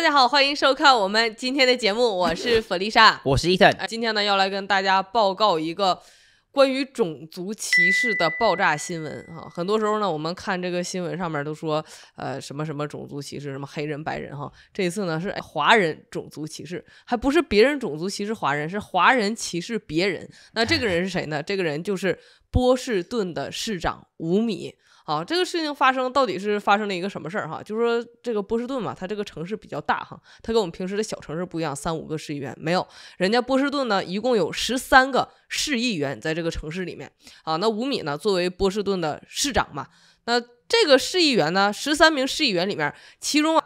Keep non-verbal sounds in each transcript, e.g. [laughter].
大家好，欢迎收看我们今天的节目，[laughs] 我是弗丽莎，我是伊坦，今天呢要来跟大家报告一个关于种族歧视的爆炸新闻啊！很多时候呢，我们看这个新闻上面都说，呃，什么什么种族歧视，什么黑人、白人哈，这一次呢是华人种族歧视，还不是别人种族歧视华人，是华人歧视别人。那这个人是谁呢？这个人就是波士顿的市长吴米。啊，这个事情发生到底是发生了一个什么事儿哈？就说这个波士顿嘛，它这个城市比较大哈，它跟我们平时的小城市不一样，三五个市议员没有，人家波士顿呢一共有十三个市议员在这个城市里面。啊，那伍米呢作为波士顿的市长嘛，那这个市议员呢，十三名市议员里面，其中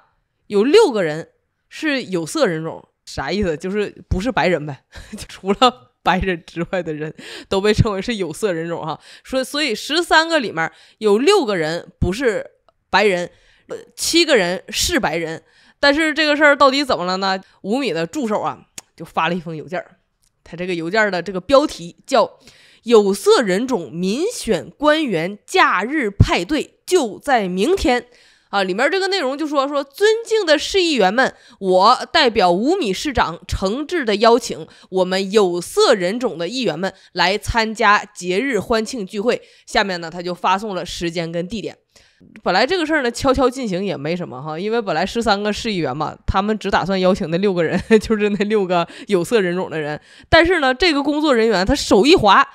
有六个人是有色人种，啥意思？就是不是白人呗，[laughs] 就除了。白人之外的人都被称为是有色人种哈，所以所以十三个里面有六个人不是白人，七个人是白人。但是这个事儿到底怎么了呢？五米的助手啊，就发了一封邮件，他这个邮件的这个标题叫“有色人种民选官员假日派对就在明天”。啊，里面这个内容就说说尊敬的市议员们，我代表吴米市长诚挚的邀请我们有色人种的议员们来参加节日欢庆聚会。下面呢，他就发送了时间跟地点。本来这个事儿呢，悄悄进行也没什么哈，因为本来十三个市议员嘛，他们只打算邀请那六个人，[laughs] 就是那六个有色人种的人。但是呢，这个工作人员他手一滑，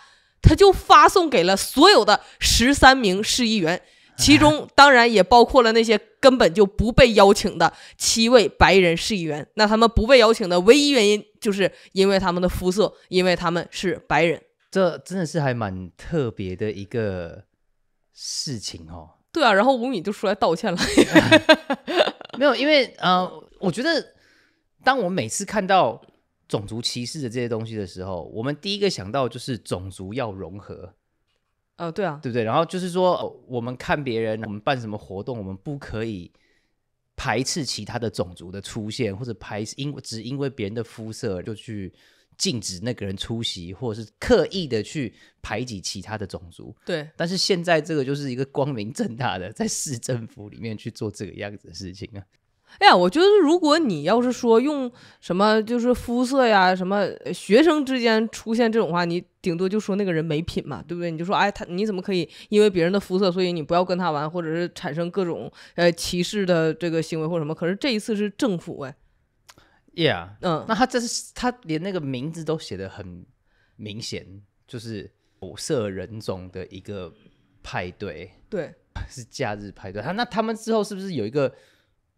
他就发送给了所有的十三名市议员。其中当然也包括了那些根本就不被邀请的七位白人议员。那他们不被邀请的唯一原因，就是因为他们的肤色，因为他们是白人。这真的是还蛮特别的一个事情哦。对啊，然后吴敏就出来道歉了。[laughs] 没有，因为呃，我觉得，当我每次看到种族歧视的这些东西的时候，我们第一个想到就是种族要融合。哦，对啊，对不对？然后就是说，我们看别人，我们办什么活动，我们不可以排斥其他的种族的出现，或者排因只因为别人的肤色就去禁止那个人出席，或者是刻意的去排挤其他的种族。对，但是现在这个就是一个光明正大的在市政府里面去做这个样子的事情啊。哎呀，我觉得如果你要是说用什么就是肤色呀，什么学生之间出现这种话，你顶多就说那个人没品嘛，对不对？你就说，哎，他你怎么可以因为别人的肤色，所以你不要跟他玩，或者是产生各种呃歧视的这个行为或什么？可是这一次是政府，哎，Yeah，嗯，那他这是他连那个名字都写的很明显，就是有色人种的一个派对，对，[laughs] 是假日派对。他那他们之后是不是有一个？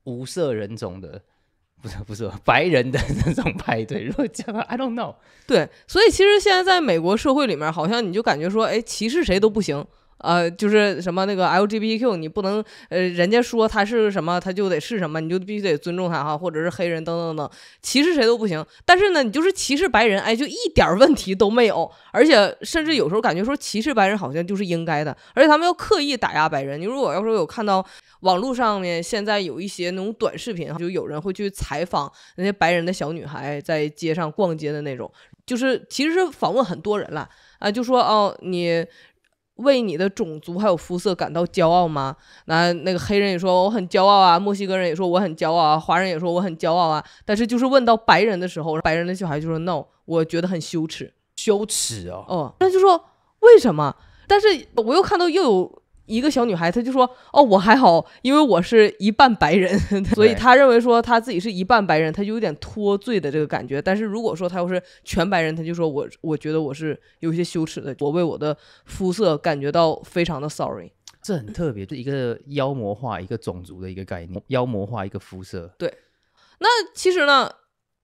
无色人种的，[laughs] 不是不是白人的那种派对，[laughs] 如果加吧，I don't know。对，所以其实现在在美国社会里面，好像你就感觉说，哎，歧视谁都不行。呃，就是什么那个 LGBTQ，你不能呃，人家说他是什么，他就得是什么，你就必须得尊重他哈，或者是黑人等等等，歧视谁都不行。但是呢，你就是歧视白人，哎，就一点问题都没有。而且甚至有时候感觉说歧视白人好像就是应该的，而且他们要刻意打压白人。你如果要说有看到网络上面现在有一些那种短视频就有人会去采访那些白人的小女孩在街上逛街的那种，就是其实是访问很多人了啊，就说哦你。为你的种族还有肤色感到骄傲吗？那那个黑人也说我很骄傲啊，墨西哥人也说我很骄傲啊，华人也说我很骄傲啊，但是就是问到白人的时候，白人的小孩就说 no，我觉得很羞耻，羞耻啊，哦，那就说为什么？但是我又看到又有。一个小女孩，她就说：“哦，我还好，因为我是一半白人，所 [laughs] 以她认为说她自己是一半白人，她就有点脱罪的这个感觉。但是如果说她要是全白人，她就说我我觉得我是有些羞耻的，我为我的肤色感觉到非常的 sorry。这很特别，是一个妖魔化一个种族的一个概念，妖魔化一个肤色。对，那其实呢，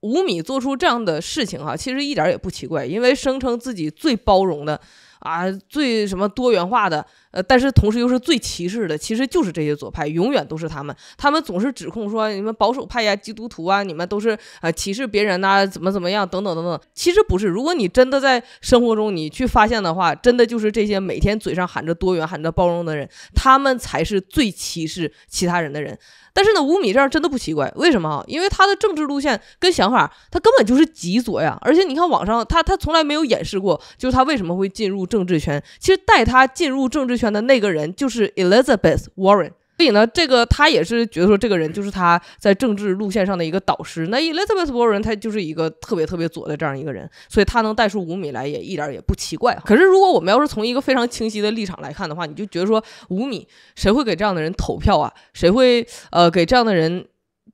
吴米做出这样的事情啊，其实一点也不奇怪，因为声称自己最包容的啊，最什么多元化的。”呃，但是同时又是最歧视的，其实就是这些左派，永远都是他们。他们总是指控说，你们保守派呀、基督徒啊，你们都是啊歧视别人呐，怎么怎么样等等等等。其实不是，如果你真的在生活中你去发现的话，真的就是这些每天嘴上喊着多元、喊着包容的人，他们才是最歧视其他人的人。但是呢，吴米这样真的不奇怪，为什么？因为他的政治路线跟想法，他根本就是极左呀。而且你看网上，他他从来没有掩饰过，就是他为什么会进入政治圈。其实带他进入政治。圈的那个人就是 Elizabeth Warren，所以呢，这个他也是觉得说，这个人就是他在政治路线上的一个导师。那 Elizabeth Warren 他就是一个特别特别左的这样一个人，所以他能带出五米来也一点也不奇怪。可是如果我们要是从一个非常清晰的立场来看的话，你就觉得说，五米谁会给这样的人投票啊？谁会呃给这样的人？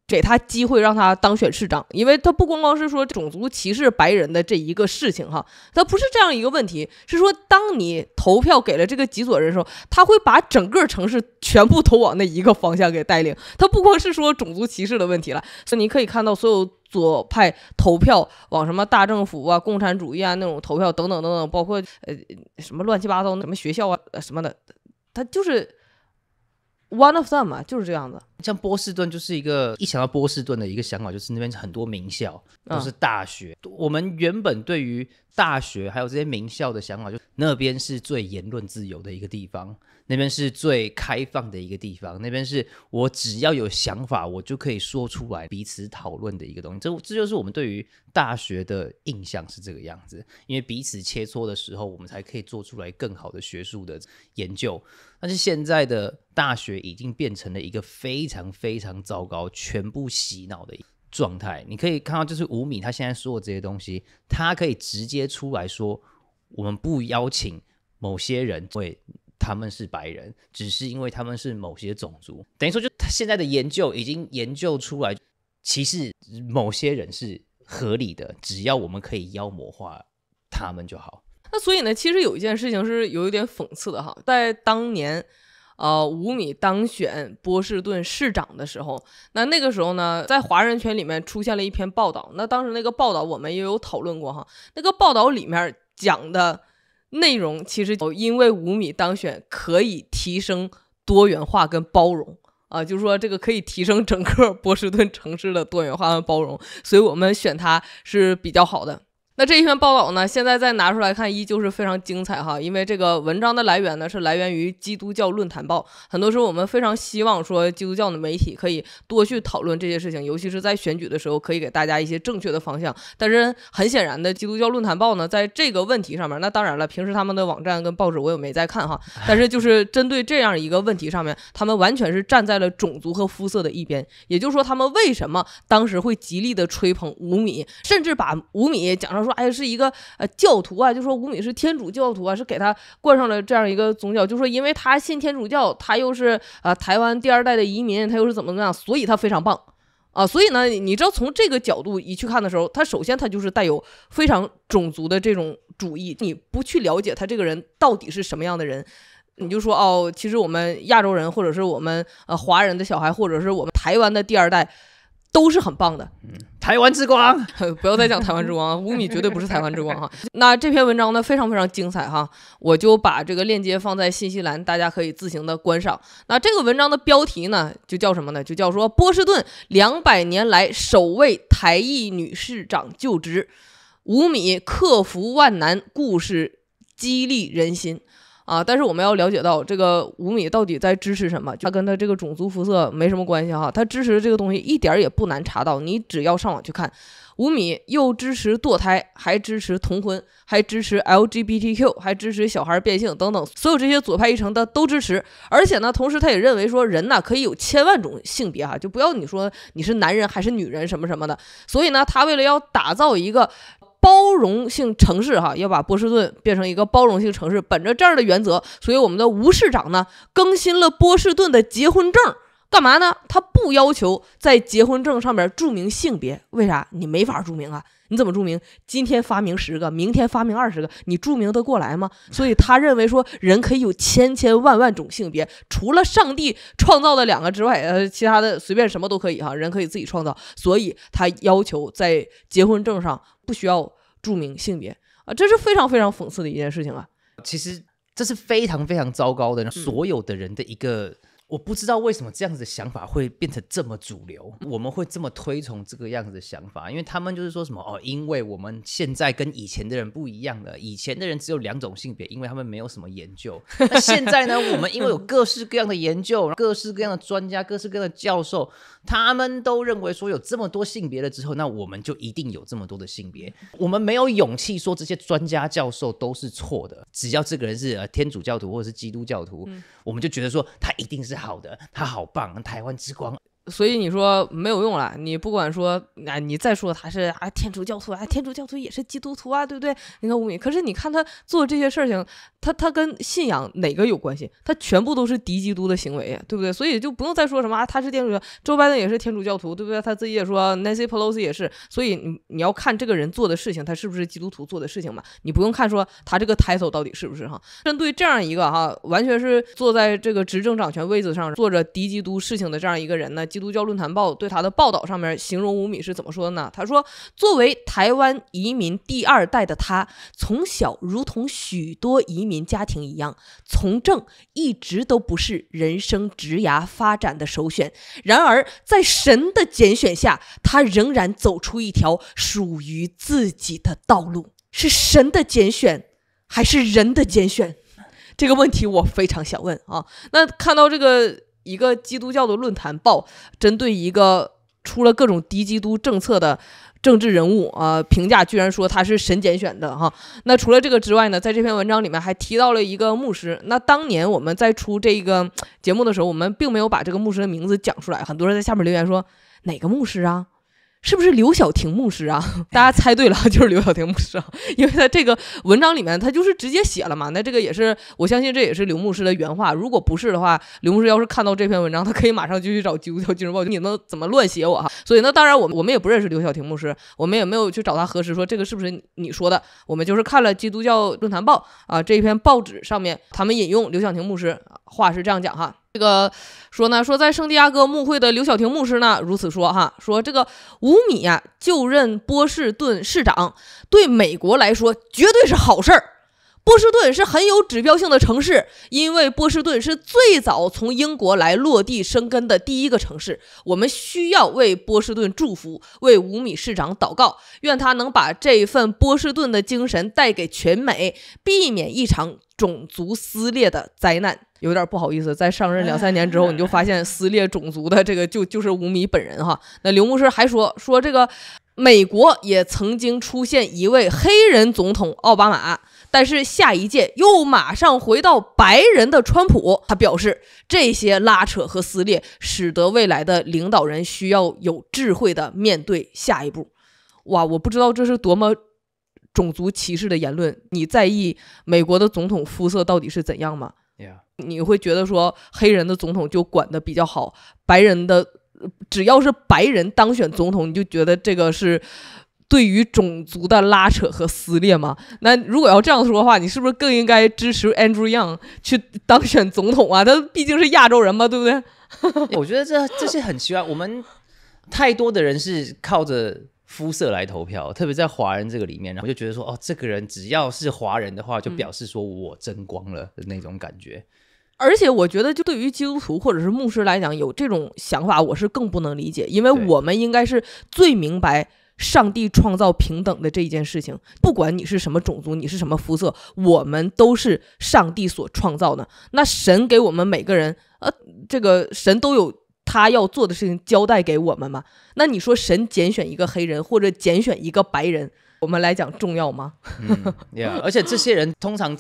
给他机会让他当选市长，因为他不光光是说种族歧视白人的这一个事情哈，他不是这样一个问题，是说当你投票给了这个极左人的时候，他会把整个城市全部都往那一个方向给带领。他不光是说种族歧视的问题了，所以你可以看到所有左派投票往什么大政府啊、共产主义啊那种投票等等等等，包括呃什么乱七八糟什么学校啊什么的，他就是。One of them 嘛，就是这样的。像波士顿就是一个，一想到波士顿的一个想法，就是那边很多名校都是大学。我们原本对于大学还有这些名校的想法，就那边是最言论自由的一个地方。那边是最开放的一个地方，那边是我只要有想法，我就可以说出来，彼此讨论的一个东西。这这就是我们对于大学的印象是这个样子，因为彼此切磋的时候，我们才可以做出来更好的学术的研究。但是现在的大学已经变成了一个非常非常糟糕、全部洗脑的状态。你可以看到，就是吴敏他现在说的这些东西，他可以直接出来说，我们不邀请某些人会。他们是白人，只是因为他们是某些种族，等于说就他现在的研究已经研究出来，其实某些人是合理的，只要我们可以妖魔化他们就好。那所以呢，其实有一件事情是有一点讽刺的哈，在当年，呃，五米当选波士顿市长的时候，那那个时候呢，在华人圈里面出现了一篇报道，那当时那个报道我们也有讨论过哈，那个报道里面讲的。内容其实，因为五米当选可以提升多元化跟包容啊，就是说这个可以提升整个波士顿城市的多元化和包容，所以我们选它是比较好的。那这一篇报道呢，现在再拿出来看，依旧是非常精彩哈。因为这个文章的来源呢，是来源于《基督教论坛报》。很多时候，我们非常希望说，基督教的媒体可以多去讨论这些事情，尤其是在选举的时候，可以给大家一些正确的方向。但是很显然的，《基督教论坛报》呢，在这个问题上面，那当然了，平时他们的网站跟报纸我也没在看哈。但是就是针对这样一个问题上面，他们完全是站在了种族和肤色的一边。也就是说，他们为什么当时会极力的吹捧五米，甚至把五米讲成。说哎是一个呃教徒啊，就说吴敏是天主教徒啊，是给他灌上了这样一个宗教，就说因为他信天主教，他又是呃台湾第二代的移民，他又是怎么怎么样，所以他非常棒啊。所以呢，你知道从这个角度一去看的时候，他首先他就是带有非常种族的这种主义。你不去了解他这个人到底是什么样的人，你就说哦，其实我们亚洲人或者是我们呃华人的小孩或者是我们台湾的第二代都是很棒的。台湾之光，[laughs] 不要再讲台湾之光五米 [laughs] 绝对不是台湾之光哈。那这篇文章呢，非常非常精彩哈，我就把这个链接放在信息栏，大家可以自行的观赏。那这个文章的标题呢，就叫什么呢？就叫说波士顿两百年来首位台裔女市长就职，五米克服万难，故事激励人心。啊！但是我们要了解到，这个五米到底在支持什么？他跟他这个种族肤色没什么关系哈。他支持的这个东西一点儿也不难查到，你只要上网去看。五米又支持堕胎，还支持同婚，还支持 LGBTQ，还支持小孩变性等等，所有这些左派议程的都支持。而且呢，同时他也认为说，人呢可以有千万种性别哈，就不要你说你是男人还是女人什么什么的。所以呢，他为了要打造一个。包容性城市哈，要把波士顿变成一个包容性城市，本着这样的原则，所以我们的吴市长呢，更新了波士顿的结婚证，干嘛呢？他不要求在结婚证上面注明性别，为啥？你没法注明啊，你怎么注明？今天发明十个，明天发明二十个，你注明得过来吗？所以他认为说，人可以有千千万万种性别，除了上帝创造的两个之外，呃，其他的随便什么都可以哈，人可以自己创造，所以他要求在结婚证上。不需要注明性别啊，这是非常非常讽刺的一件事情啊！其实这是非常非常糟糕的，所有的人的一个。我不知道为什么这样子的想法会变成这么主流，我们会这么推崇这个样子的想法，因为他们就是说什么哦，因为我们现在跟以前的人不一样了，以前的人只有两种性别，因为他们没有什么研究。那现在呢，我们因为有各式各样的研究，各式各样的专家，各式各样的教授，他们都认为说有这么多性别了之后，那我们就一定有这么多的性别。我们没有勇气说这些专家教授都是错的，只要这个人是呃天主教徒或者是基督教徒，我们就觉得说他一定是。是好的，他好棒，台湾之光。所以你说没有用了，你不管说，啊，你再说他是啊天主教徒啊，天主教徒也是基督徒啊，对不对？你看吴敏，可是你看他做这些事情，他他跟信仰哪个有关系？他全部都是敌基督的行为，对不对？所以就不用再说什么啊，他是天主教，周拜登也是天主教徒，对不对？他自己也说，Nancy Pelosi 也是。所以你你要看这个人做的事情，他是不是基督徒做的事情嘛？你不用看说他这个 title 到底是不是哈。针对这样一个哈，完全是坐在这个执政掌权位子上做着敌基督事情的这样一个人呢？基督教论坛报对他的报道上面形容吴敏是怎么说的呢？他说：“作为台湾移民第二代的他，从小如同许多移民家庭一样，从政一直都不是人生职涯发展的首选。然而，在神的拣选下，他仍然走出一条属于自己的道路。是神的拣选，还是人的拣选？这个问题我非常想问啊。那看到这个。”一个基督教的论坛报，针对一个出了各种低基督政策的政治人物，啊，评价居然说他是神拣选的哈。那除了这个之外呢，在这篇文章里面还提到了一个牧师。那当年我们在出这个节目的时候，我们并没有把这个牧师的名字讲出来，很多人在下面留言说哪个牧师啊？是不是刘晓婷牧师啊？[laughs] 大家猜对了，[laughs] 就是刘晓婷牧师，啊，[laughs] 因为他这个文章里面他就是直接写了嘛，那这个也是我相信这也是刘牧师的原话。如果不是的话，刘牧师要是看到这篇文章，他可以马上就去找基督教金融报，你们怎么乱写我哈？所以那当然我们我们也不认识刘晓婷牧师，我们也没有去找他核实说这个是不是你说的，我们就是看了基督教论坛报啊这一篇报纸上面他们引用刘晓婷牧师话是这样讲哈。这个说呢，说在圣地亚哥牧会的刘晓婷牧师呢如此说哈，说这个五米啊就任波士顿市长，对美国来说绝对是好事儿。波士顿是很有指标性的城市，因为波士顿是最早从英国来落地生根的第一个城市。我们需要为波士顿祝福，为五米市长祷告，愿他能把这份波士顿的精神带给全美，避免一场种族撕裂的灾难。有点不好意思，在上任两三年之后，你就发现撕裂种族的这个就就是吴米本人哈。那刘牧师还说说这个美国也曾经出现一位黑人总统奥巴马，但是下一届又马上回到白人的川普。他表示这些拉扯和撕裂使得未来的领导人需要有智慧的面对下一步。哇，我不知道这是多么种族歧视的言论。你在意美国的总统肤色到底是怎样吗？你会觉得说黑人的总统就管的比较好，白人的只要是白人当选总统，你就觉得这个是对于种族的拉扯和撕裂吗？那如果要这样说的话，你是不是更应该支持 Andrew Yang 去当选总统啊？他毕竟是亚洲人嘛，对不对？[laughs] 我觉得这这些很奇怪，我们太多的人是靠着。肤色来投票，特别在华人这个里面，我就觉得说，哦，这个人只要是华人的话，就表示说我争光了的那种感觉。而且，我觉得就对于基督徒或者是牧师来讲，有这种想法，我是更不能理解，因为我们应该是最明白上帝创造平等的这一件事情。不管你是什么种族，你是什么肤色，我们都是上帝所创造的。那神给我们每个人，呃，这个神都有。他要做的事情交代给我们吗？那你说神拣选一个黑人或者拣选一个白人，我们来讲重要吗？[laughs] 而且这些人通常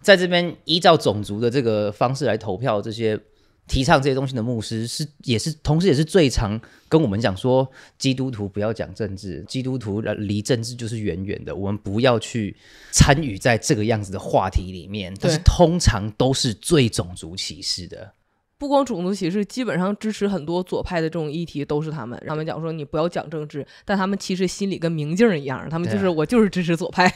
在这边依照种族的这个方式来投票，这些提倡这些东西的牧师是也是，同时也是最常跟我们讲说，基督徒不要讲政治，基督徒离政治就是远远的，我们不要去参与在这个样子的话题里面。但是通常都是最种族歧视的。不光种族歧视，基本上支持很多左派的这种议题都是他们。他们讲说你不要讲政治，但他们其实心里跟明镜一样，他们就是我就是支持左派。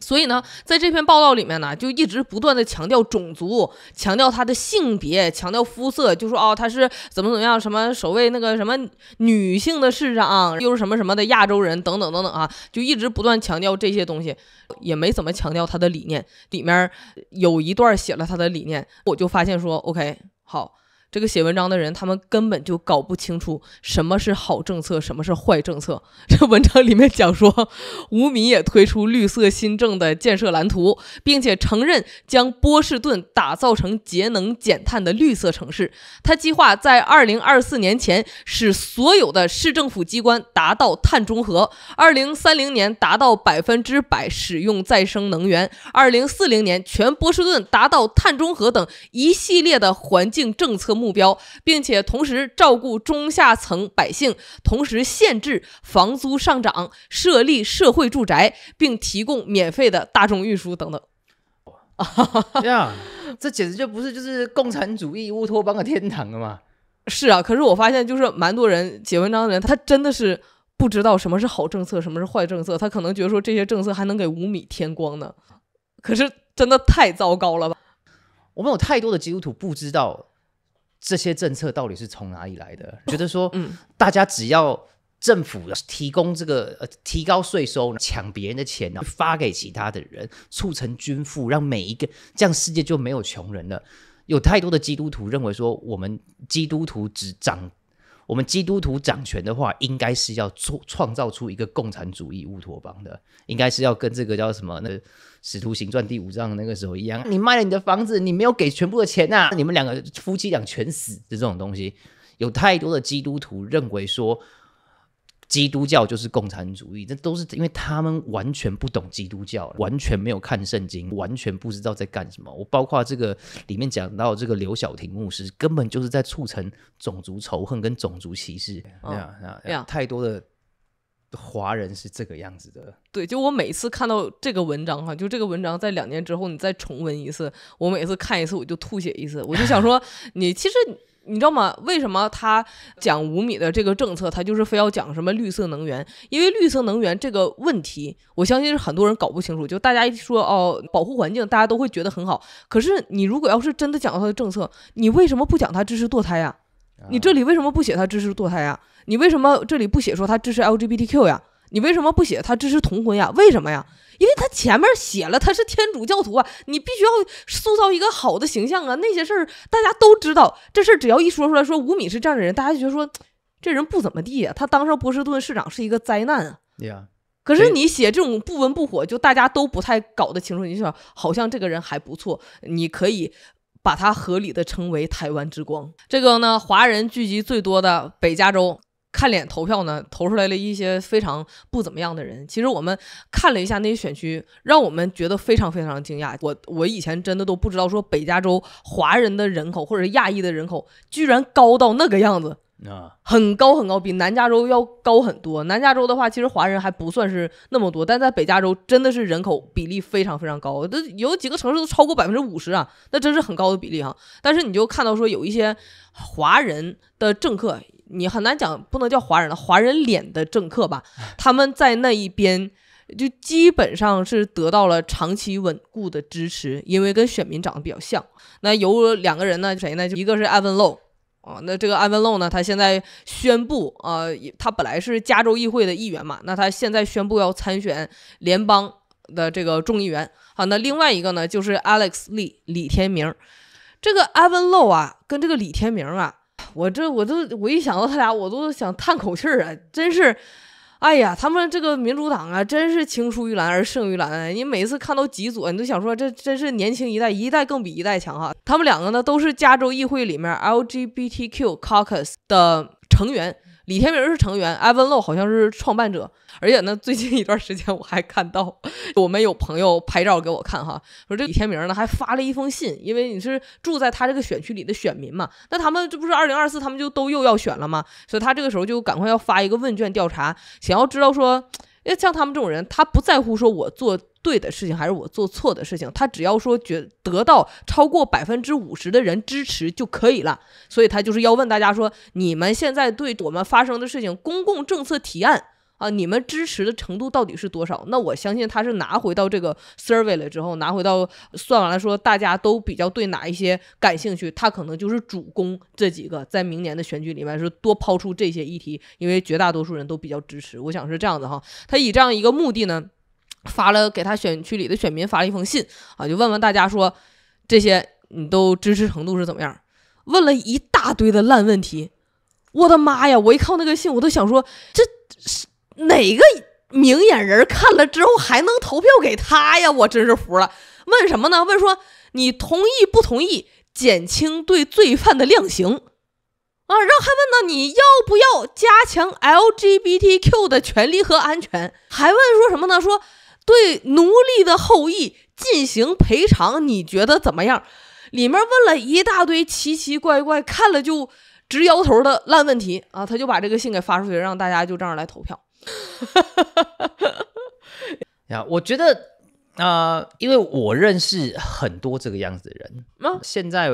所以呢，在这篇报道里面呢，就一直不断的强调种族，强调他的性别，强调肤色，就说哦，他是怎么怎么样，什么首位那个什么女性的市长，又是什么什么的亚洲人，等等等等啊，就一直不断强调这些东西，也没怎么强调他的理念。里面有一段写了他的理念，我就发现说，OK，好。这个写文章的人，他们根本就搞不清楚什么是好政策，什么是坏政策。这文章里面讲说，吴敏也推出绿色新政的建设蓝图，并且承认将波士顿打造成节能减碳的绿色城市。他计划在二零二四年前使所有的市政府机关达到碳中和，二零三零年达到百分之百使用再生能源，二零四零年全波士顿达到碳中和等一系列的环境政策目。目标，并且同时照顾中下层百姓，同时限制房租上涨，设立社会住宅，并提供免费的大众运输等等。啊 [laughs] 样，这简直就不是就是共产主义乌托邦的天堂了吗？是啊，可是我发现就是蛮多人写文章的人，他真的是不知道什么是好政策，什么是坏政策。他可能觉得说这些政策还能给五米添光呢，可是真的太糟糕了吧？我们有太多的基督徒不知道。这些政策到底是从哪里来的？觉得说，嗯，大家只要政府提供这个呃，提高税收，抢别人的钱呢，发给其他的人，促成均富，让每一个这样世界就没有穷人了。有太多的基督徒认为说，我们基督徒只长。我们基督徒掌权的话，应该是要创创造出一个共产主义乌托邦的，应该是要跟这个叫什么？那《使徒行传》第五章那个时候一样，你卖了你的房子，你没有给全部的钱啊，你们两个夫妻俩全死的这种东西，有太多的基督徒认为说。基督教就是共产主义，这都是因为他们完全不懂基督教，完全没有看圣经，完全不知道在干什么。我包括这个里面讲到这个刘晓婷牧师，根本就是在促成种族仇恨跟种族歧视。对啊，太多的华人是这个样子的。对，就我每次看到这个文章哈，就这个文章在两年之后你再重温一次，我每次看一次我就吐血一次，我就想说你其实。你知道吗？为什么他讲五米的这个政策，他就是非要讲什么绿色能源？因为绿色能源这个问题，我相信是很多人搞不清楚。就大家一说哦，保护环境，大家都会觉得很好。可是你如果要是真的讲到他的政策，你为什么不讲他支持堕胎呀？你这里为什么不写他支持堕胎呀？你为什么这里不写说他支持 LGBTQ 呀？你为什么不写他这是同婚呀？为什么呀？因为他前面写了他是天主教徒啊，你必须要塑造一个好的形象啊。那些事儿大家都知道，这事儿只要一说出来，说吴敏是这样的人，大家就觉得说这人不怎么地呀。他当上波士顿市长是一个灾难啊。可是你写这种不温不火，就大家都不太搞得清楚，你就好像这个人还不错，你可以把他合理的称为台湾之光。这个呢，华人聚集最多的北加州。看脸投票呢，投出来了一些非常不怎么样的人。其实我们看了一下那些选区，让我们觉得非常非常惊讶。我我以前真的都不知道，说北加州华人的人口或者亚裔的人口居然高到那个样子啊，很高很高，比南加州要高很多。南加州的话，其实华人还不算是那么多，但在北加州真的是人口比例非常非常高，那有几个城市都超过百分之五十啊，那真是很高的比例哈。但是你就看到说有一些华人的政客。你很难讲，不能叫华人了，华人脸的政客吧？他们在那一边，就基本上是得到了长期稳固的支持，因为跟选民长得比较像。那有两个人呢，谁呢？就一个是 Evan Low，啊，那这个 Evan Low 呢，他现在宣布，啊，他本来是加州议会的议员嘛，那他现在宣布要参选联邦的这个众议员。好，那另外一个呢，就是 Alex l e 李天明。这个 Evan Low 啊，跟这个李天明啊。我这我都我一想到他俩，我都想叹口气儿啊！真是，哎呀，他们这个民主党啊，真是青出于蓝而胜于蓝。你每次看到极佐，你就想说，这真是年轻一代，一代更比一代强哈。他们两个呢，都是加州议会里面 LGBTQ Caucus 的成员。李天明是成员，v n Low 好像是创办者。而且呢，最近一段时间我还看到，我们有朋友拍照给我看哈，说这李天明呢还发了一封信，因为你是住在他这个选区里的选民嘛，那他们这不是二零二四他们就都又要选了吗？所以他这个时候就赶快要发一个问卷调查，想要知道说，因为像他们这种人，他不在乎说我做。对的事情还是我做错的事情，他只要说觉得到超过百分之五十的人支持就可以了，所以他就是要问大家说，你们现在对我们发生的事情公共政策提案啊，你们支持的程度到底是多少？那我相信他是拿回到这个 survey 了之后，拿回到算完了说，大家都比较对哪一些感兴趣，他可能就是主攻这几个，在明年的选举里面是多抛出这些议题，因为绝大多数人都比较支持，我想是这样子哈。他以这样一个目的呢。发了给他选区里的选民发了一封信啊，就问问大家说，这些你都支持程度是怎么样？问了一大堆的烂问题，我的妈呀！我一看那个信，我都想说，这是哪个明眼人看了之后还能投票给他呀？我真是服了。问什么呢？问说你同意不同意减轻对罪犯的量刑啊？然后还问呢，你要不要加强 LGBTQ 的权利和安全？还问说什么呢？说。对奴隶的后裔进行赔偿，你觉得怎么样？里面问了一大堆奇奇怪怪、看了就直摇头的烂问题啊！他就把这个信给发出去，让大家就这样来投票。[laughs] 呀，我觉得，呃，因为我认识很多这个样子的人。那现在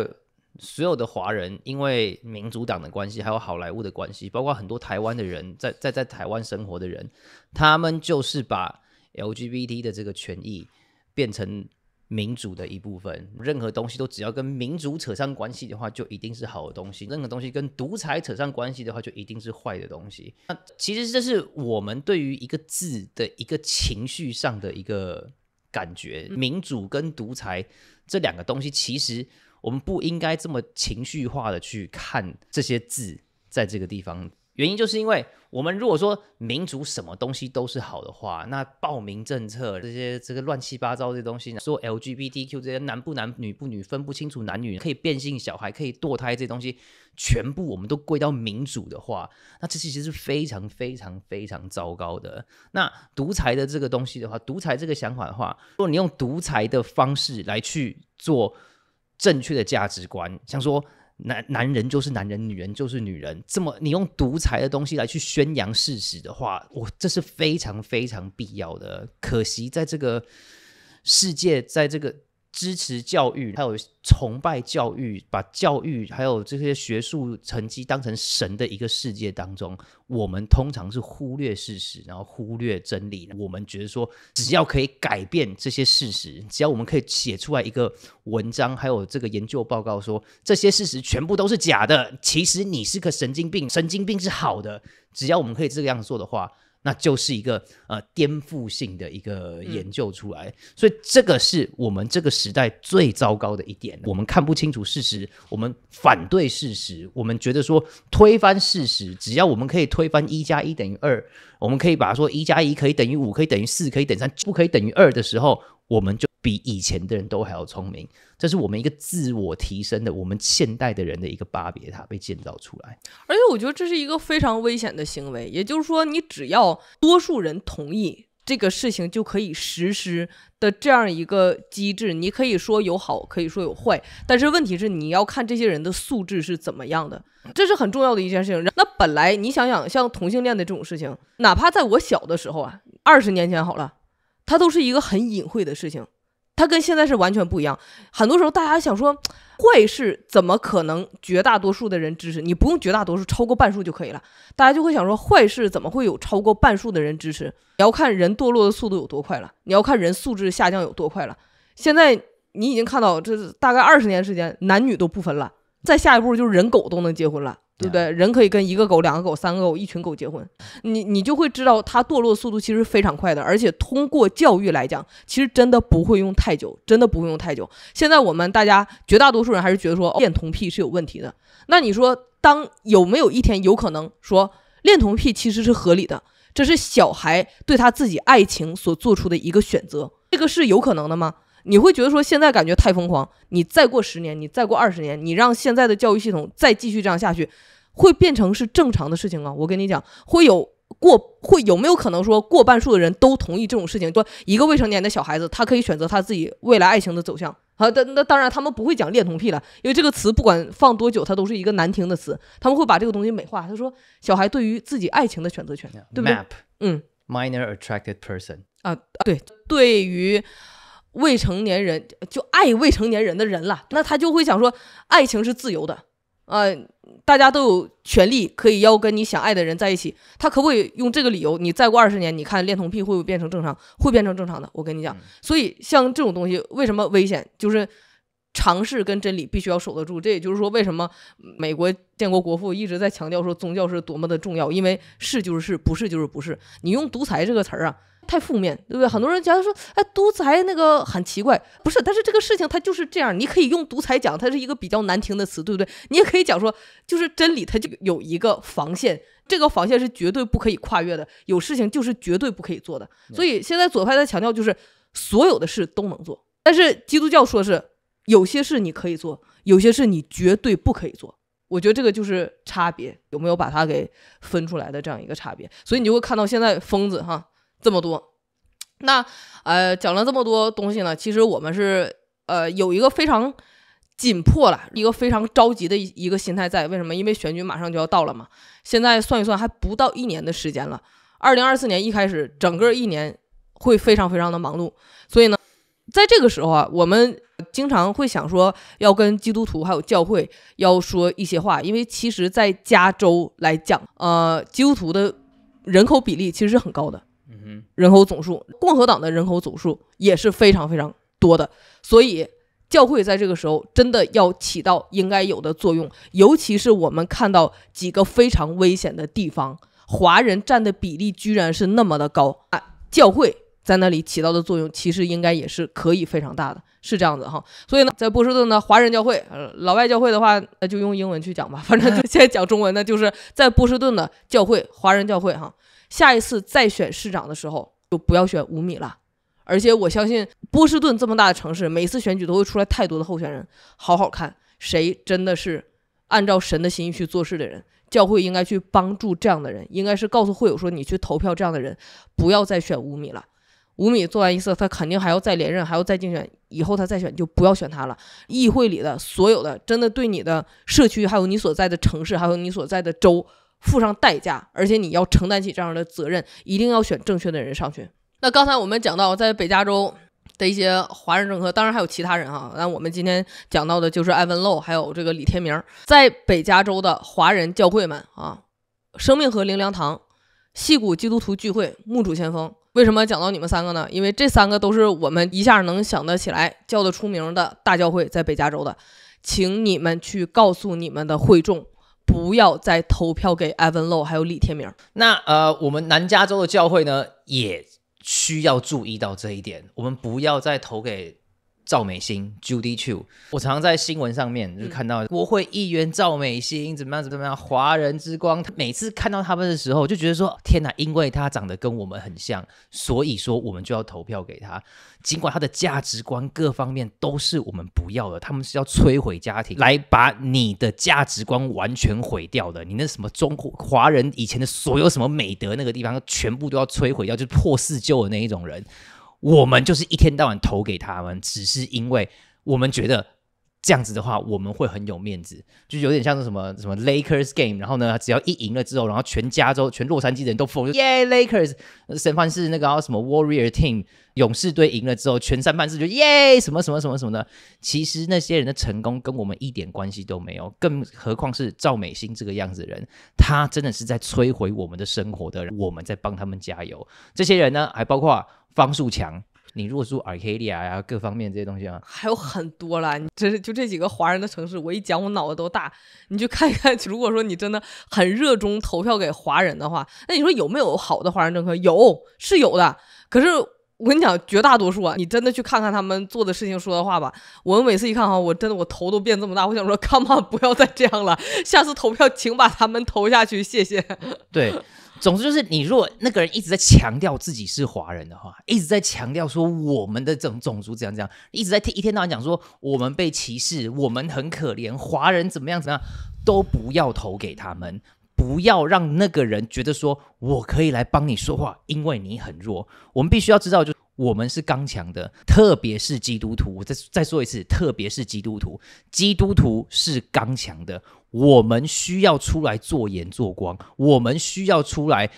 所有的华人，因为民主党的关系，还有好莱坞的关系，包括很多台湾的人，在在在台湾生活的人，他们就是把。LGBT 的这个权益变成民主的一部分，任何东西都只要跟民主扯上关系的话，就一定是好的东西；任何东西跟独裁扯上关系的话，就一定是坏的东西。那其实这是我们对于一个字的一个情绪上的一个感觉。民主跟独裁这两个东西，其实我们不应该这么情绪化的去看这些字在这个地方。原因就是因为我们如果说民主什么东西都是好的话，那报名政策这些这个乱七八糟的东西呢，说 LGBTQ 这些男不男女不女分不清楚男女可以变性小孩可以堕胎这些东西，全部我们都归到民主的话，那这其实是非常非常非常糟糕的。那独裁的这个东西的话，独裁这个想法的话，如果你用独裁的方式来去做正确的价值观，像说。男男人就是男人，女人就是女人。这么，你用独裁的东西来去宣扬事实的话，我这是非常非常必要的。可惜在这个世界，在这个。支持教育，还有崇拜教育，把教育还有这些学术成绩当成神的一个世界当中，我们通常是忽略事实，然后忽略真理。我们觉得说，只要可以改变这些事实，只要我们可以写出来一个文章，还有这个研究报告，说这些事实全部都是假的。其实你是个神经病，神经病是好的。只要我们可以这样做的话。那就是一个呃颠覆性的一个研究出来，所以这个是我们这个时代最糟糕的一点。我们看不清楚事实，我们反对事实，我们觉得说推翻事实，只要我们可以推翻一加一等于二，我们可以把它说一加一可以等于五，可以等于四，可以等于三，不可以等于二的时候。我们就比以前的人都还要聪明，这是我们一个自我提升的，我们现代的人的一个巴别塔被建造出来。而且我觉得这是一个非常危险的行为，也就是说，你只要多数人同意这个事情就可以实施的这样一个机制。你可以说有好，可以说有坏，但是问题是你要看这些人的素质是怎么样的，这是很重要的一件事情。那本来你想想，像同性恋的这种事情，哪怕在我小的时候啊，二十年前好了。它都是一个很隐晦的事情，它跟现在是完全不一样。很多时候大家想说，坏事怎么可能绝大多数的人支持？你不用绝大多数，超过半数就可以了。大家就会想说，坏事怎么会有超过半数的人支持？你要看人堕落的速度有多快了，你要看人素质下降有多快了。现在你已经看到，这大概二十年时间，男女都不分了。再下一步就是人狗都能结婚了。对不对？人可以跟一个狗、两个狗、三个狗、一群狗结婚，你你就会知道他堕落速度其实非常快的。而且通过教育来讲，其实真的不会用太久，真的不会用太久。现在我们大家绝大多数人还是觉得说恋童癖是有问题的。那你说，当有没有一天有可能说恋童癖其实是合理的？这是小孩对他自己爱情所做出的一个选择，这个是有可能的吗？你会觉得说现在感觉太疯狂？你再过十年，你再过二十年，你让现在的教育系统再继续这样下去，会变成是正常的事情吗？我跟你讲，会有过会有没有可能说过半数的人都同意这种事情？说一个未成年的小孩子，他可以选择他自己未来爱情的走向啊？的，那当然，他们不会讲恋童癖了，因为这个词不管放多久，它都是一个难听的词。他们会把这个东西美化，他说小孩对于自己爱情的选择权呀，对不对？Map，嗯，minor attracted person 啊，对，对于。未成年人就爱未成年人的人了，那他就会想说，爱情是自由的啊，大家都有权利可以要跟你想爱的人在一起。他可不可以用这个理由？你再过二十年，你看恋童癖会不会变成正常？会变成正常的。我跟你讲，所以像这种东西，为什么危险？就是尝试跟真理必须要守得住。这也就是说，为什么美国建国国父一直在强调说宗教是多么的重要？因为是就是是，不是就是不是。你用独裁这个词儿啊。太负面，对不对？很多人觉得说，哎，独裁那个很奇怪，不是？但是这个事情它就是这样，你可以用独裁讲，它是一个比较难听的词，对不对？你也可以讲说，就是真理它就有一个防线，这个防线是绝对不可以跨越的，有事情就是绝对不可以做的。所以现在左派在强调就是，所有的事都能做，但是基督教说是有些事你可以做，有些事你绝对不可以做。我觉得这个就是差别，有没有把它给分出来的这样一个差别？所以你就会看到现在疯子哈。这么多，那呃，讲了这么多东西呢，其实我们是呃有一个非常紧迫了，一个非常着急的一个心态在。为什么？因为选举马上就要到了嘛。现在算一算，还不到一年的时间了。二零二四年一开始，整个一年会非常非常的忙碌。所以呢，在这个时候啊，我们经常会想说要跟基督徒还有教会要说一些话，因为其实在加州来讲，呃，基督徒的人口比例其实是很高的。人口总数，共和党的人口总数也是非常非常多的，所以教会在这个时候真的要起到应该有的作用，尤其是我们看到几个非常危险的地方，华人占的比例居然是那么的高啊！教会在那里起到的作用，其实应该也是可以非常大的，是这样子哈。所以呢，在波士顿的华人教会，老外教会的话，那就用英文去讲吧，反正就 [laughs] 现在讲中文呢，就是在波士顿的教会，华人教会哈。下一次再选市长的时候，就不要选五米了。而且我相信，波士顿这么大的城市，每次选举都会出来太多的候选人。好好看谁真的是按照神的心意去做事的人。教会应该去帮助这样的人，应该是告诉会友说，你去投票这样的人，不要再选五米了。五米做完一次，他肯定还要再连任，还要再竞选。以后他再选，就不要选他了。议会里的所有的，真的对你的社区，还有你所在的城市，还有你所在的州。付上代价，而且你要承担起这样的责任，一定要选正确的人上去。那刚才我们讲到，在北加州的一些华人政客，当然还有其他人啊。那我们今天讲到的就是艾文洛，还有这个李天明，在北加州的华人教会们啊，生命和灵粮堂、戏谷基督徒聚会、牧主先锋。为什么讲到你们三个呢？因为这三个都是我们一下能想得起来、叫得出名的大教会，在北加州的，请你们去告诉你们的会众。不要再投票给 Evan Low，还有李天明。那呃，我们南加州的教会呢，也需要注意到这一点。我们不要再投给。赵美心，Judy Chu，我常常在新闻上面就看到国会议员赵美心怎么样怎么样，华人之光。每次看到他们的时候，就觉得说天哪，因为他长得跟我们很像，所以说我们就要投票给他。尽管他的价值观各方面都是我们不要的，他们是要摧毁家庭，来把你的价值观完全毁掉的。你那什么中华人以前的所有什么美德那个地方，全部都要摧毁掉，就是破四旧的那一种人。我们就是一天到晚投给他们，只是因为我们觉得这样子的话，我们会很有面子，就有点像是什么什么 Lakers game，然后呢，只要一赢了之后，然后全加州、全洛杉矶人都疯，耶 Lakers！神翻是那个什么 Warrior team，勇士队赢了之后，全三藩市就耶什么什么什么什么的。其实那些人的成功跟我们一点关系都没有，更何况是赵美心这个样子的人，他真的是在摧毁我们的生活的。人，我们在帮他们加油，这些人呢，还包括。方树强，你如果 Arcadia 呀，各方面这些东西啊，还有很多啦。你真是就这几个华人的城市，我一讲我脑子都大。你就看一看，如果说你真的很热衷投票给华人的话，那你说有没有好的华人政客？有是有的，可是我跟你讲，绝大多数啊，你真的去看看他们做的事情说的话吧。我每次一看哈，我真的我头都变这么大，我想说 c o m e on，不要再这样了，下次投票请把他们投下去，谢谢。[laughs] 对。总之就是，你如果那个人一直在强调自己是华人的话，一直在强调说我们的种种族怎样怎样，一直在一天到晚讲说我们被歧视，我们很可怜，华人怎么样怎么样，都不要投给他们，不要让那个人觉得说我可以来帮你说话，因为你很弱。我们必须要知道就。我们是刚强的，特别是基督徒。我再再说一次，特别是基督徒，基督徒是刚强的。我们需要出来做盐做光，我们需要出来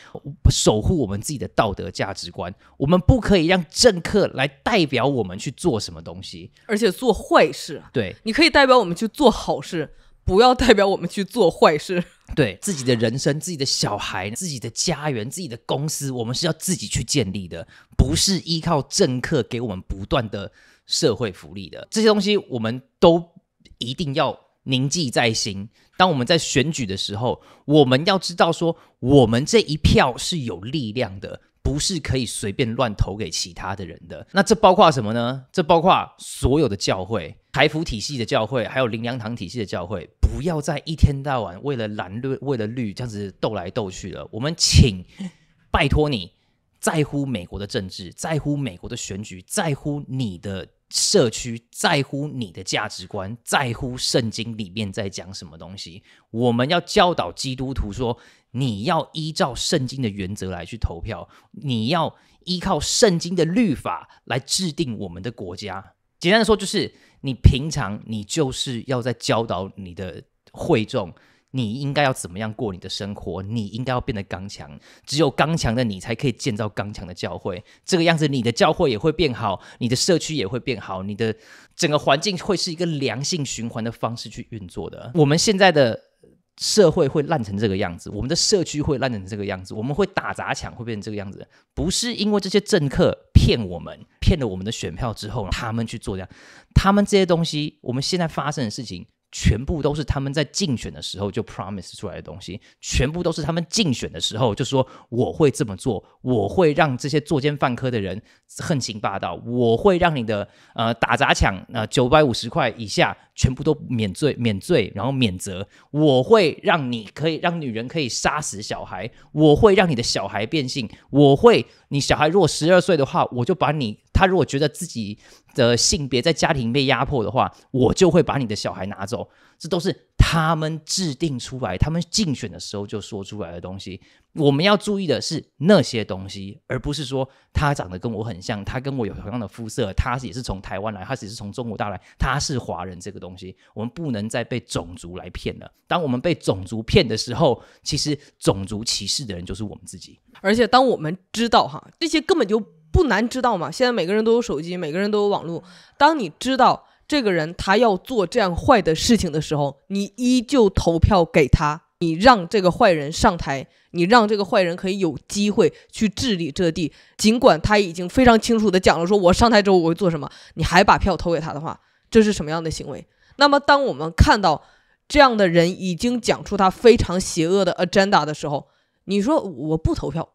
守护我们自己的道德价值观。我们不可以让政客来代表我们去做什么东西，而且做坏事。对，你可以代表我们去做好事。不要代表我们去做坏事。[laughs] 对自己的人生、自己的小孩、自己的家园、自己的公司，我们是要自己去建立的，不是依靠政客给我们不断的社会福利的。这些东西我们都一定要铭记在心。当我们在选举的时候，我们要知道说，我们这一票是有力量的，不是可以随便乱投给其他的人的。那这包括什么呢？这包括所有的教会。台福体系的教会，还有林良堂体系的教会，不要再一天到晚为了蓝绿为了绿这样子斗来斗去了。我们请拜托你在乎美国的政治，在乎美国的选举，在乎你的社区，在乎你的价值观，在乎圣经里面在讲什么东西。我们要教导基督徒说，你要依照圣经的原则来去投票，你要依靠圣经的律法来制定我们的国家。简单的说，就是你平常你就是要在教导你的会众，你应该要怎么样过你的生活，你应该要变得刚强。只有刚强的你，才可以建造刚强的教会。这个样子，你的教会也会变好，你的社区也会变好，你的整个环境会是一个良性循环的方式去运作的。我们现在的。社会会烂成这个样子，我们的社区会烂成这个样子，我们会打砸抢，会变成这个样子，不是因为这些政客骗我们，骗了我们的选票之后，他们去做这样，他们这些东西，我们现在发生的事情。全部都是他们在竞选的时候就 promise 出来的东西，全部都是他们竞选的时候就说我会这么做，我会让这些作奸犯科的人横行霸道，我会让你的呃打砸抢呃九百五十块以下全部都免罪免罪，然后免责，我会让你可以让女人可以杀死小孩，我会让你的小孩变性，我会你小孩如果十二岁的话，我就把你。他如果觉得自己的性别在家庭被压迫的话，我就会把你的小孩拿走。这都是他们制定出来，他们竞选的时候就说出来的东西。我们要注意的是那些东西，而不是说他长得跟我很像，他跟我有同样的肤色，他也是从台湾来，他只是从中国大来，他是华人。这个东西，我们不能再被种族来骗了。当我们被种族骗的时候，其实种族歧视的人就是我们自己。而且，当我们知道哈，这些根本就。不难知道嘛？现在每个人都有手机，每个人都有网络。当你知道这个人他要做这样坏的事情的时候，你依旧投票给他，你让这个坏人上台，你让这个坏人可以有机会去治理这地，尽管他已经非常清楚的讲了，说我上台之后我会做什么，你还把票投给他的话，这是什么样的行为？那么，当我们看到这样的人已经讲出他非常邪恶的 agenda 的时候，你说我不投票，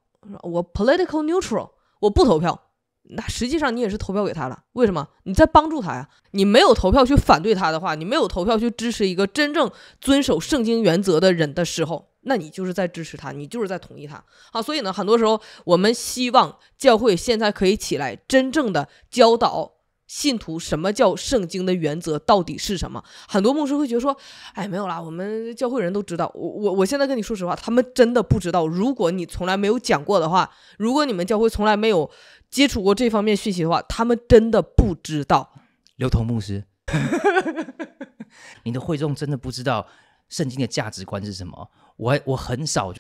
我 political neutral。我不投票，那实际上你也是投票给他了。为什么？你在帮助他呀？你没有投票去反对他的话，你没有投票去支持一个真正遵守圣经原则的人的时候，那你就是在支持他，你就是在同意他啊。所以呢，很多时候我们希望教会现在可以起来真正的教导。信徒什么叫圣经的原则到底是什么？很多牧师会觉得说：“哎，没有啦，我们教会人都知道。”我我我现在跟你说实话，他们真的不知道。如果你从来没有讲过的话，如果你们教会从来没有接触过这方面讯息的话，他们真的不知道。刘同牧师，你的会众真的不知道圣经的价值观是什么？我我很少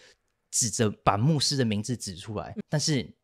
指着把牧师的名字指出来，但是。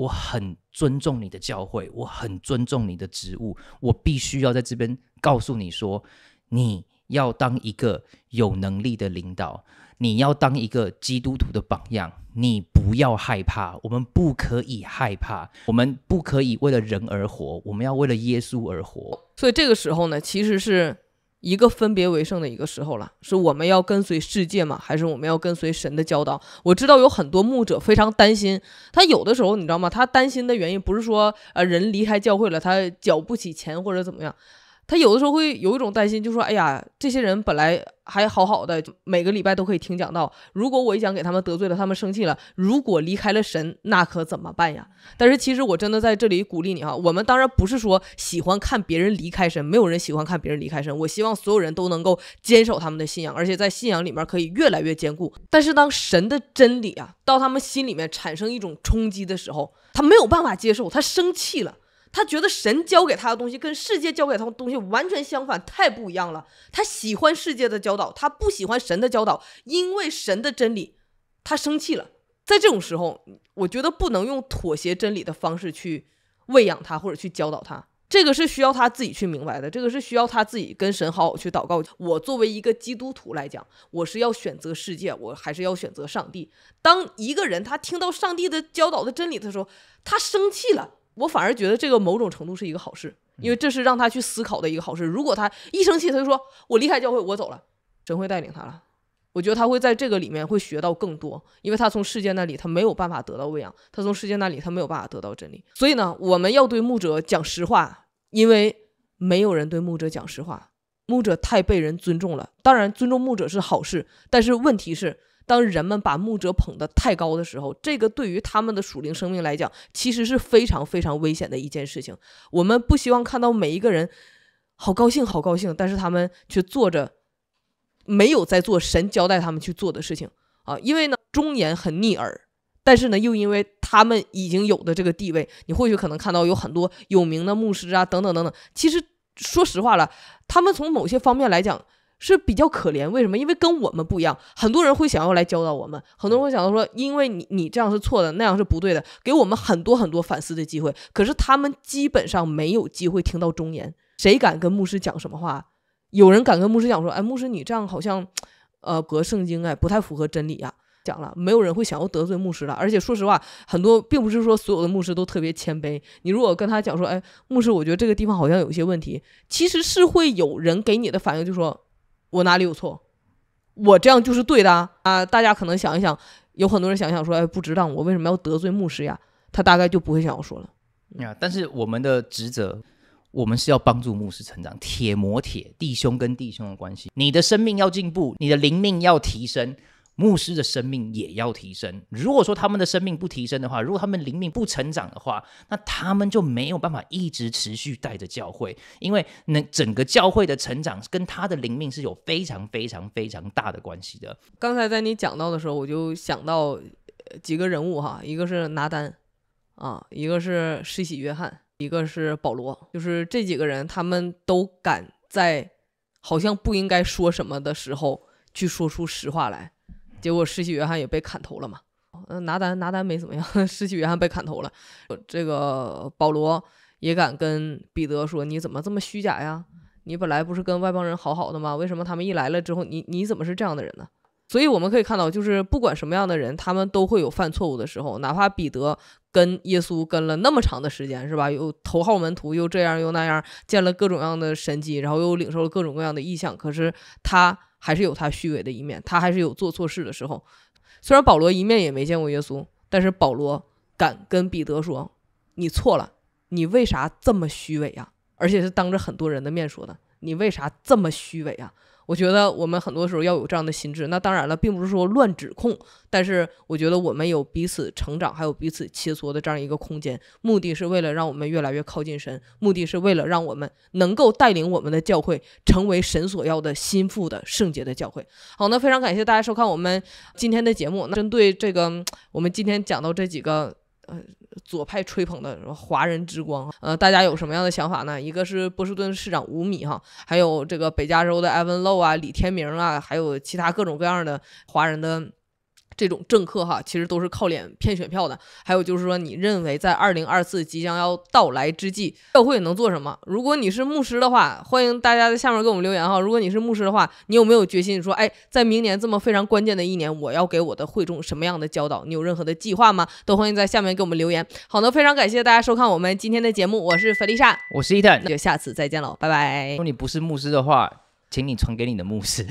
我很尊重你的教诲，我很尊重你的职务。我必须要在这边告诉你说，你要当一个有能力的领导，你要当一个基督徒的榜样。你不要害怕，我们不可以害怕，我们不可以为了人而活，我们要为了耶稣而活。所以这个时候呢，其实是。一个分别为圣的一个时候了，是我们要跟随世界吗？还是我们要跟随神的教导？我知道有很多牧者非常担心，他有的时候你知道吗？他担心的原因不是说呃人离开教会了，他缴不起钱或者怎么样。他有的时候会有一种担心，就说：“哎呀，这些人本来还好好的，每个礼拜都可以听讲道。如果我一讲给他们得罪了，他们生气了，如果离开了神，那可怎么办呀？”但是其实我真的在这里鼓励你啊，我们当然不是说喜欢看别人离开神，没有人喜欢看别人离开神。我希望所有人都能够坚守他们的信仰，而且在信仰里面可以越来越坚固。但是当神的真理啊到他们心里面产生一种冲击的时候，他没有办法接受，他生气了。他觉得神教给他的东西跟世界教给他东西完全相反，太不一样了。他喜欢世界的教导，他不喜欢神的教导，因为神的真理，他生气了。在这种时候，我觉得不能用妥协真理的方式去喂养他或者去教导他，这个是需要他自己去明白的，这个是需要他自己跟神好好去祷告。我作为一个基督徒来讲，我是要选择世界，我还是要选择上帝。当一个人他听到上帝的教导的真理的时候，他生气了。我反而觉得这个某种程度是一个好事，因为这是让他去思考的一个好事。如果他一生气，他就说我离开教会，我走了，真会带领他了。我觉得他会在这个里面会学到更多，因为他从世界那里他没有办法得到喂养，他从世界那里他没有办法得到真理。所以呢，我们要对牧者讲实话，因为没有人对牧者讲实话。牧者太被人尊重了，当然尊重牧者是好事，但是问题是。当人们把牧者捧得太高的时候，这个对于他们的属灵生命来讲，其实是非常非常危险的一件事情。我们不希望看到每一个人好高兴、好高兴，但是他们却做着没有在做神交代他们去做的事情啊。因为呢，忠言很逆耳，但是呢，又因为他们已经有的这个地位，你或许可能看到有很多有名的牧师啊，等等等等。其实说实话了，他们从某些方面来讲。是比较可怜，为什么？因为跟我们不一样，很多人会想要来教导我们，很多人会想到说，因为你你这样是错的，那样是不对的，给我们很多很多反思的机会。可是他们基本上没有机会听到忠言，谁敢跟牧师讲什么话？有人敢跟牧师讲说，哎，牧师你这样好像，呃，隔圣经哎，不太符合真理呀。讲了，没有人会想要得罪牧师的。而且说实话，很多并不是说所有的牧师都特别谦卑，你如果跟他讲说，哎，牧师，我觉得这个地方好像有些问题，其实是会有人给你的反应就说。我哪里有错？我这样就是对的啊！大家可能想一想，有很多人想想说：“哎，不值当，我为什么要得罪牧师呀？”他大概就不会想要说了。啊！但是我们的职责，我们是要帮助牧师成长。铁磨铁，弟兄跟弟兄的关系，你的生命要进步，你的灵命要提升。牧师的生命也要提升。如果说他们的生命不提升的话，如果他们灵命不成长的话，那他们就没有办法一直持续带着教会，因为那整个教会的成长跟他的灵命是有非常非常非常大的关系的。刚才在你讲到的时候，我就想到几个人物哈，一个是拿丹，啊，一个是施洗约翰，一个是保罗，就是这几个人，他们都敢在好像不应该说什么的时候去说出实话来。结果施洗约翰也被砍头了嘛？嗯，拿单拿单没怎么样，施 [laughs] 洗约翰被砍头了。这个保罗也敢跟彼得说：“你怎么这么虚假呀？你本来不是跟外邦人好好的吗？为什么他们一来了之后，你你怎么是这样的人呢？”所以我们可以看到，就是不管什么样的人，他们都会有犯错误的时候。哪怕彼得跟耶稣跟了那么长的时间，是吧？有头号门徒，又这样又那样，见了各种各样的神迹，然后又领受了各种各样的异象，可是他。还是有他虚伪的一面，他还是有做错事的时候。虽然保罗一面也没见过耶稣，但是保罗敢跟彼得说：“你错了，你为啥这么虚伪呀？而且是当着很多人的面说的，你为啥这么虚伪呀？”我觉得我们很多时候要有这样的心智，那当然了，并不是说乱指控，但是我觉得我们有彼此成长，还有彼此切磋的这样一个空间，目的是为了让我们越来越靠近神，目的是为了让我们能够带领我们的教会成为神所要的心腹的圣洁的教会。好，那非常感谢大家收看我们今天的节目。那针对这个，我们今天讲到这几个，呃。左派吹捧的华人之光，呃，大家有什么样的想法呢？一个是波士顿市长吴米哈，还有这个北加州的埃文·洛啊、李天明啊，还有其他各种各样的华人的。这种政客哈，其实都是靠脸骗选票的。还有就是说，你认为在二零二四即将要到来之际，教会能做什么？如果你是牧师的话，欢迎大家在下面给我们留言哈。如果你是牧师的话，你有没有决心说，哎，在明年这么非常关键的一年，我要给我的会众什么样的教导？你有任何的计划吗？都欢迎在下面给我们留言。好的，非常感谢大家收看我们今天的节目，我是弗丽莎，我是伊藤，那就下次再见喽，拜拜。如果你不是牧师的话，请你传给你的牧师。